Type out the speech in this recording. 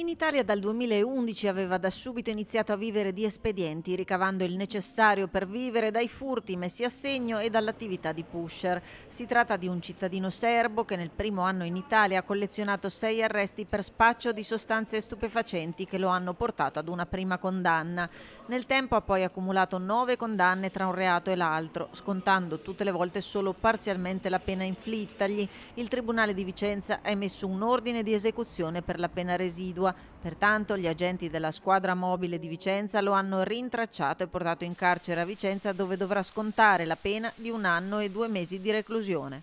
In Italia dal 2011 aveva da subito iniziato a vivere di espedienti, ricavando il necessario per vivere dai furti messi a segno e dall'attività di pusher. Si tratta di un cittadino serbo che nel primo anno in Italia ha collezionato sei arresti per spaccio di sostanze stupefacenti che lo hanno portato ad una prima condanna. Nel tempo ha poi accumulato nove condanne tra un reato e l'altro, scontando tutte le volte solo parzialmente la pena inflittagli. Il Tribunale di Vicenza ha emesso un ordine di esecuzione per la pena residua Padova. Pertanto gli agenti della squadra mobile di Vicenza lo hanno rintracciato e portato in carcere a Vicenza dove dovrà scontare la pena di un anno e due mesi di reclusione.